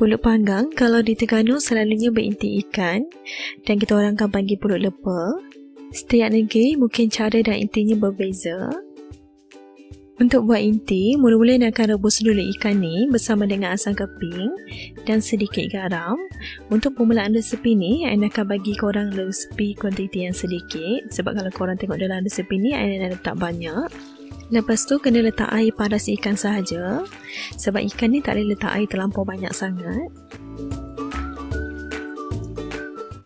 pulut panggang kalau di Terengganu selalunya berinti ikan dan kita orang akan panggil pulut lepa. Setiap negeri mungkin cara dan intinya berbeza. Untuk buat inti, mula-mula nak akan rebus dulu ikan ni bersama dengan asam keping dan sedikit garam. Untuk permulaan resepi ni, Aina akan bagi korang resepi kuantiti yang sedikit sebab kalau korang tengok dalam resepi ni, Aina dah letak banyak. Lepas tu kena letak air pada si ikan sahaja sebab ikan ni tak boleh letak air terlampau banyak sangat.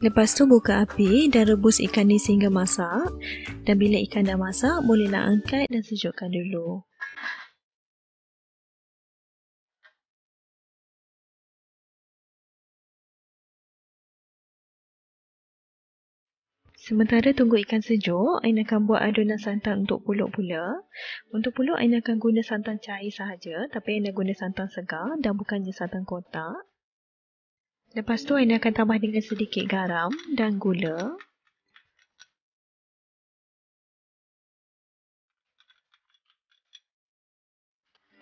Lepas tu buka api dan rebus ikan ni sehingga masak. Dan bila ikan dah masak, bolehlah angkat dan sejukkan dulu. Sementara tunggu ikan sejuk, Aina akan buat adunan santan untuk pulut pula. Untuk pulut Aina akan guna santan cair sahaja tapi Aina guna santan segar dan bukannya santan kotak. Lepas tu, Aina akan tambah dengan sedikit garam dan gula.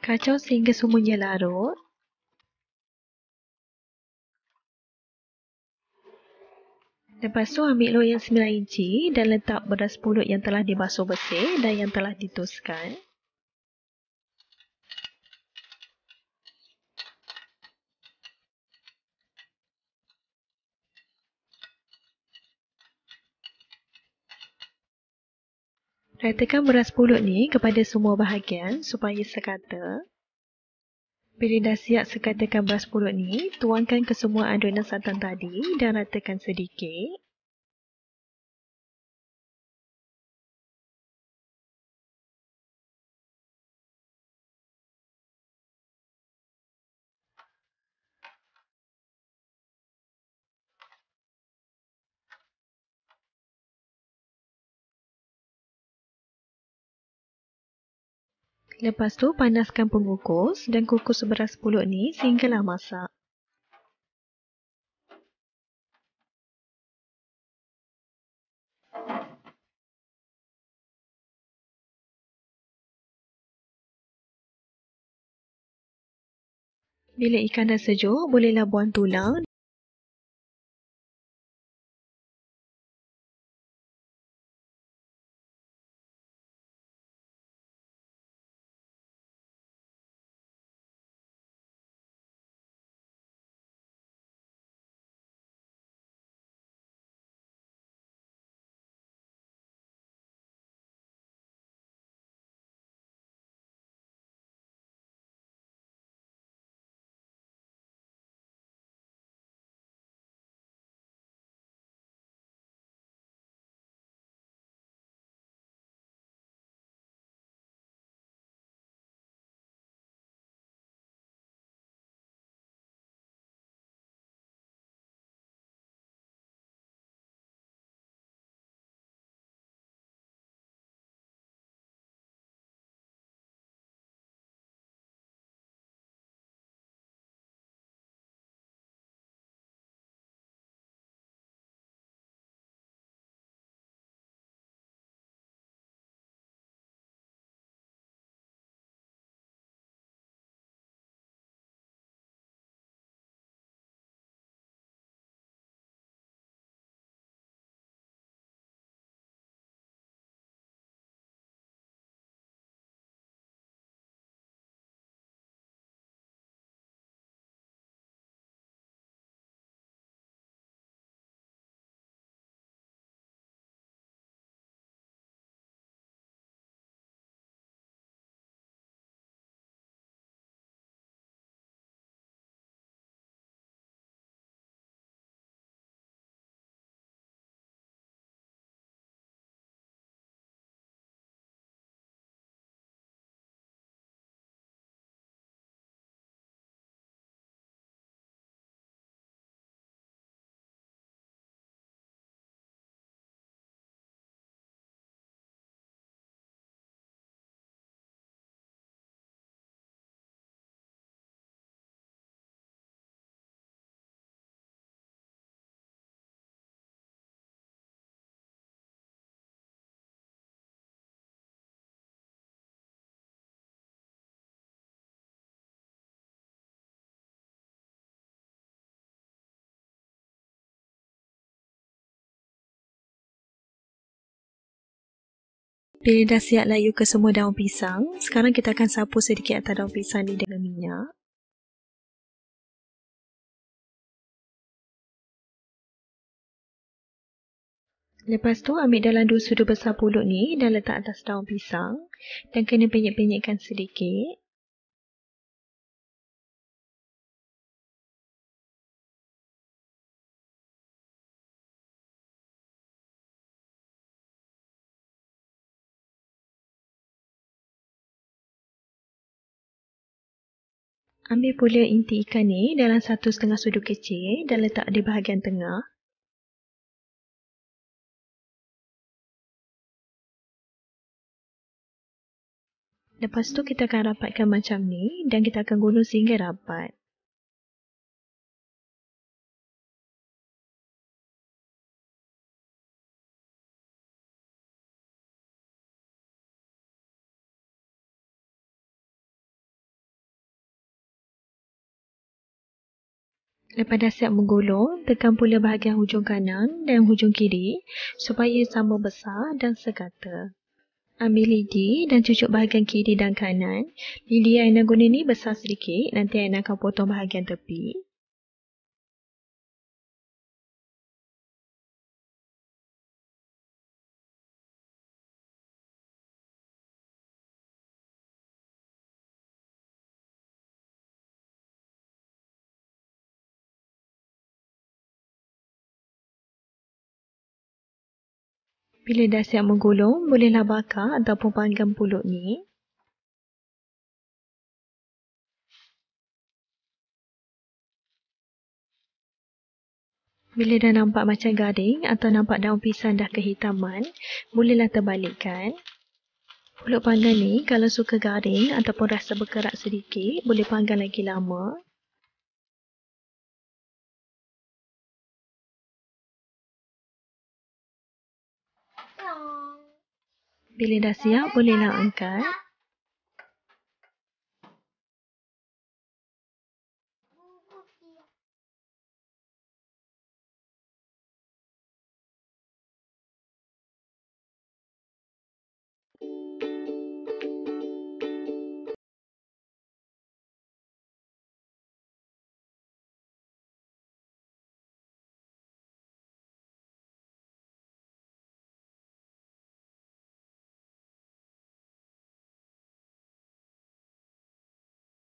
Kacau sehingga semuanya larut. Lepas tu ambil loyang 9 inci dan letak beras pulut yang telah dibasuh bersih dan yang telah dituskan. Ratakan beras pulut ni kepada semua bahagian supaya sekata. Pilih dah siap sekatakan beras pulut ni, tuangkan ke semua adunan santan tadi dan ratakan sedikit. Lepas tu panaskan pengukus dan kukus beras pulut ni sehinggalah masak. Bila ikan dah sejuk, bolehlah buang tulang Bila dah siap layu ke semua daun pisang, sekarang kita akan sapu sedikit atas daun pisang ni dengan minyak. Lepas tu ambil dalam dua sudu besar pulut ni dan letak atas daun pisang dan kena penyek-penyekkan sedikit. Ambil pula inti ikan ni dalam satu setengah sudu kecil dan letak di bahagian tengah. Lepas tu kita akan rapatkan macam ni dan kita akan gulung sehingga rapat. Lepas dah siap menggulung, tekan pula bahagian hujung kanan dan hujung kiri supaya sama besar dan sekata. Ambil lidi dan cucuk bahagian kiri dan kanan. Lidi yang Aina guna ni besar sedikit, nanti Aina akan potong bahagian tepi. Bila dah siap menggulung, bolehlah bakar ataupun panggang pulut ni. Bila dah nampak macam garing atau nampak daun pisang dah kehitaman, bolehlah terbalikkan. Pulut panggang ni kalau suka garing ataupun rasa berkerak sedikit, boleh panggang lagi lama Bila dah siap, bolehlah angkat.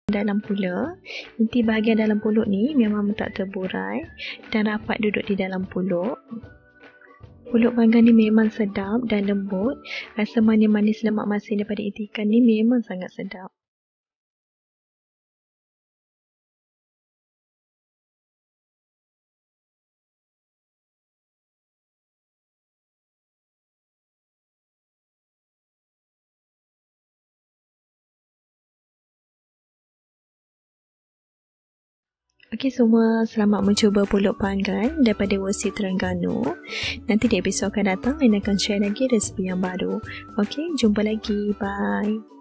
dalam pula. Inti bahagian dalam pulut ni memang tak terburai dan rapat duduk di dalam pulut. Pulut panggang ni memang sedap dan lembut. Rasa manis-manis lemak masin daripada inti ikan ni memang sangat sedap. Okey semua, selamat mencuba pulut panggang daripada Wasi Terengganu. Nanti di episod akan datang, saya akan share lagi resipi yang baru. Okey, jumpa lagi. Bye.